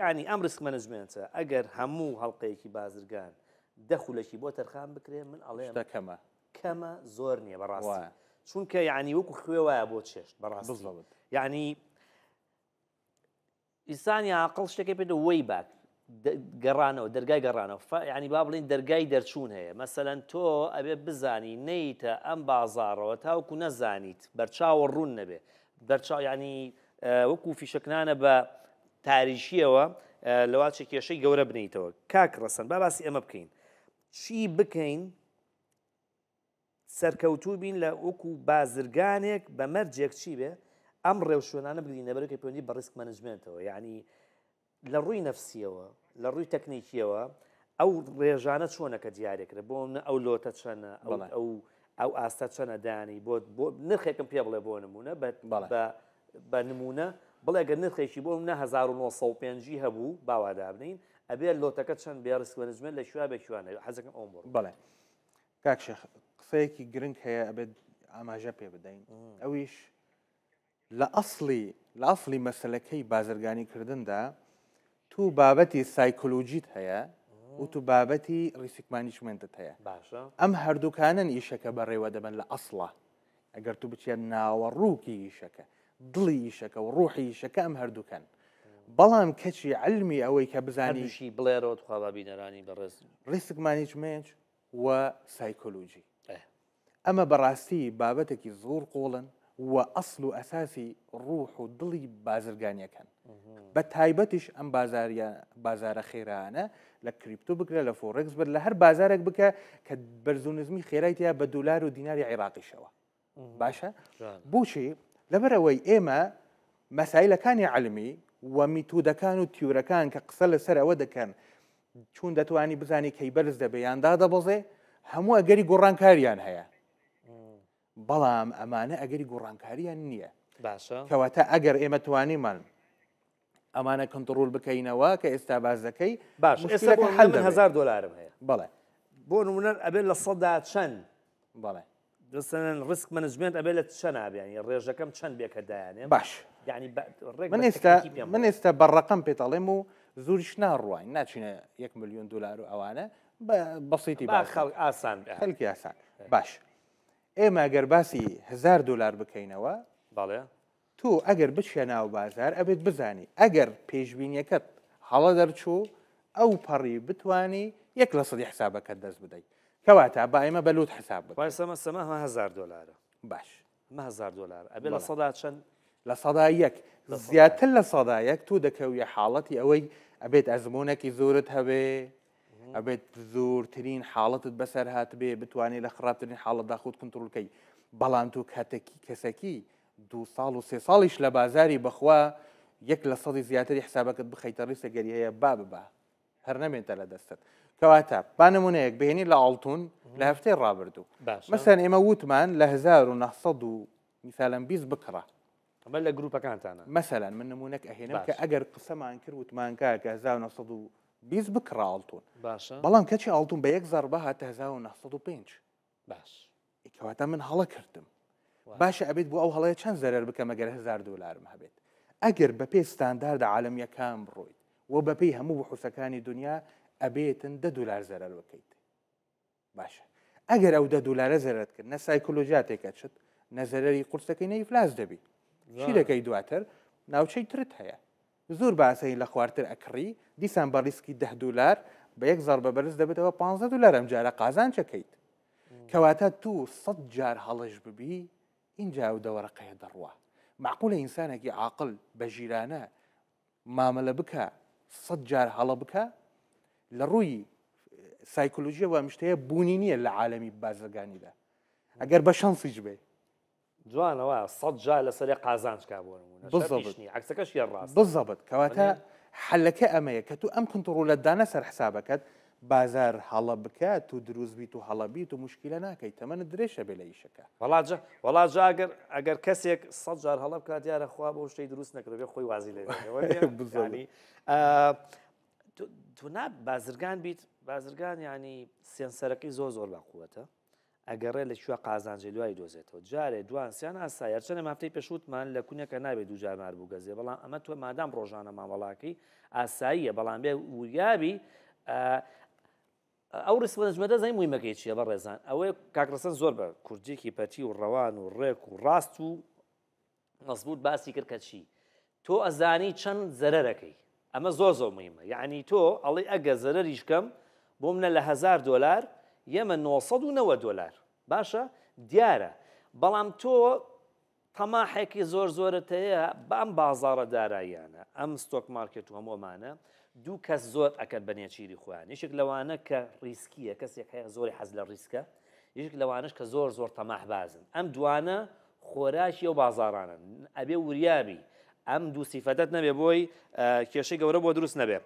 ینی ئەم ریسک منجمنتە ئەگەر هەموو هەڵلقەیەکی بازرگان دەخولەکی بۆ تەرخان بکرێ من ئەڵێ کەمە کەمە زۆر نییە بەڕاستە چونکە یعنی وەکو خوێ وایە بۆ چێشت بەڕاست یعنی ئیسانی عقل شتەکە پێ وی باک گەڕانەوە دەرگای گەڕانەوە ینی با بڵین دەرگای دەرچوون هەیە مەسەەن تۆ ئەبێ بزانی نەیتە ئەم بازارەوە تاوکو نەزانیت بەرچاوە ڕوون نەبێ دەرچاو ینی وەکو فیشکنانە بە تاریشیەوە لەواچە کێشەی گەورە بنیتەوە کاک ڕەسەن با باسی ئەمە بکەین چی بکەین سەرکەوتوو بین لە ئۆکو بازرگانێک بە مەرجێک چی بێ ئەم ڕێوشێنانە بگرین نەبەرەکە پەیوەندی بە ڕسک مەنجمنتەوە یعنی لە ڕووی نفسیەوە لە ڕووی تەکنیکیەوە ئەو ڕێژانە چۆنەکە دیارێکرا بۆ ئەو لۆتە چەنە ئەو ئەو ئاستا چەنە دانی بۆ نرخێکم پێ بڵێ بۆ نمونە بە نمونە بڵێگە نرخێکی بۆم نە 1950 هەبوو باوادابنین ئەبێ لۆتەکە چەند بێڕسکوێنجمن لە شووا بێکوانە حەزەکەم ئەوم بڕ بڵێ کاکشێخ قسەیەکی گرنگ هەیە ئەبێت ئاماژە پێ بدەین ئەویش لە ئەسلی لە ئەسلی مەسلەکەی بازرگانیکردندا تو بابەتی سایکلۆجیت هەیە و تو بابەتی ریسیکمانیشمنتت هەیە باشە ئەم هەردووکانن ئیشەکە بەڕێوە دەبن لە ئەسڵە ئەگەر تو بچێت ناوەڕووکی ئیشەکە دڵی ئیشەکە و ڕوحی ئیشەکە ئەم هەردووکەن بەڵام کەچی علمی ئەوەی کە بزانیشی بڵێرەوە خوا بینەرانی بەڕێز ڕیسک مانیجمێنج و سایکۆلوژی ئەمە بەڕاستی بابەتێکی زۆر قۆڵن و ئەسل و ئەساسی ڕوح و دڵی بازرگانیەکەن بە تایبەتیش ئەم بازارە خێرانە لە کریپتو بکرێ لە فۆڕێکس بر لە هەر بازارێک بکە کە بەرزونزمی خێرایتیا بە دولار و دیناری عێراقیشەوە باشە بۆچی لەبەرەوەی ئێمە مەسایلەکانی علمی و میتودەکان و تیورەکان کە قسە لەسەرەوە دەکەن چون دەتوانی بزانی کەی بەرز دەبێ یاندا دەبەزێ هەموو ئەگەری گۆڕانکاریان هەیە بەڵام ئەمانە ئەگەری گۆڕانکاریان نییە کەواتە ئەگەر ئێمە توانیمان ئەمانە کنتترول بکەینەوە کە ئێستا باز دەکەی باش ئێستا هزار دلارم هەیە بڵێ بۆ نمونەر ئەبێت لە سەدا چەند بڵێ دەسەن ڕسک منجمنت ئەبێ لە چە نابیانی ڕێژەکەم چەند بێکە دایانێ باش ینی من ئێستا من ئێستا بەڕقم پێتەڵێم و زوریش ناڕوان ناچینە 1 میلیۆن دلار و ئەوانە بەسییتی ئاسان خەلکی ئاسان باش ئێمە ئەگەر باسی هزار دلار بکەینەوە باڵێ تو ئەگەر بچێناو بازار ئەبێت بزانی ئەگەر پێشببینیەکەت هەڵە دەرچوو ئەو پەڕی بتانی یەک لە سەدی حسابەکەت دەست بدەیت بايمة بلوت حساب باي سما سما ما هزار دولار باش ما هزار دلار ئەبێ لە سەدا چەند يك زيادة زیاتر لە سەدایەک تو حالتي اوي ابيت ازمونك يزورت هبي ابيت زور ترين حالت بسر هات بي بتواني لە ترين حالت داخود كنترول كي بلانتو كاتكي كسكي دو صالو سي صالش لبازاري بخوا یەک لە زيادة حسابك حسابەکەت بخەیتە ڕیسە باب با هر نمی تل دستت کواتا بانمونه یک بهینی لالتون لهفته رابردو مثلا اما ووتمان لهزار و نهصد و مثلا بیز بکره قبل لگروپا کانت انا مثلا من نمونک احینا که اگر قسم عن کرو تمان که که هزار و نهصد و بیز بکره آلتون باشا بلان که چی آلتون به یک ضربه ها تهزار و نهصد و پینج باش کواتا من حالا کردم باشا عبید بو او حالا چند زر بکم اگر هزار دولار مهبید اگر بپی ستاندارد عالمی کام روید و همو هەموو بەحوسەکانی دنیا ئەبێتن ده دولار زەرەر بکەیت باشە ئەگەر او دولار دولارە زەرت کرد نە سایکلۆژاتێکە چت نەزەرری قورسەکەی نەیفلاس دەبی شیرەکەی دواتر ناوچەی ترت هەیە زور باسی لە خوارتر ديسمبر دیسان ده دولار بيك یەک زار بە بەرز بانزا دولار ئەم جارە قازان چەکەیت کەواتە تو صد جار هەڵش ببی اینجا و دەوەرەقەیە دروا معقولە ئینسانێکی عاقل بجيرانا ما مامەلە سەد جار هەڵە بکە لە ڕووی سایکللوژیە و مشتەیە بوونی نییە لە عاالمی جوانا ئەگەر بە شانسیج بێ جوانەوە سەد جار لەسەری قازانشکا بۆنی عکسەکەش ڕاست بزەبت کەواتە حلەکە ئەمەیە کە تو ئەم کنتڕۆ لە بازار هەڵە بکات و دروستبییت و هەڵەبیت و مشکیلە ناکەیت تەمەە درێشە بێ لە یشەکە وڵاجە وڵاجاگەر ئەگەر کەسێک سە جار هەڵە بکات دیارە خوا بۆ شتەی دروست نەکردێ خۆی وازی لێ تو ناب بازرگان بیت بازرگان ینی سێنسەرەکەی زۆ زۆر باقوەتە ئەگەڕێ لە شووە قازانجێ دوای دۆزێتەوە جارێ دوانسییان ئاسایر چەنە مافتەی پێشوتمان لە کونیەکە نابێت دوو جامار بوو گەزێ بەڵام ئەمە توە مادام ڕۆژانە مامەڵاکەی ئاساییە بەڵام بێ وریابی ئەو ڕسمەنەجمەدە زای مویمەکەی چیە بە ڕێزان ئەوەیە کاکرسن زۆر بە کورجێکی پەتی و ڕەوان و ڕێک و ڕاست و مەزبوط باسی کرد کە چی تۆ ئەزانی چەند زەرەرەکەی ئەمە زۆ زۆ مویمە یعنی تۆ ئەڵی ئەگە زەرریشکەم بۆ منە لە هزار دلار یەمە 990 دلار باشە دیارە بەڵام تۆ تەماحێکی زۆر زۆرت هەیە بەم بازارە داراییانە ئەم ستۆک مارکت و هەمۆمانە دوو کەس زۆر ئەکەن بە نێچیری خۆیان یشک لەوانە کە ریسکیە کەسێک هەیە زۆری حەز لە ریسکە یشک لەوانش کە زۆر زۆر تەماحبازن ئەم دوانە خۆراشی و بازارانن ئەبێ وریابی ئەم دوو سیفەتت نەبێ بۆی کێشەی گەورە بۆ دروست نەبێ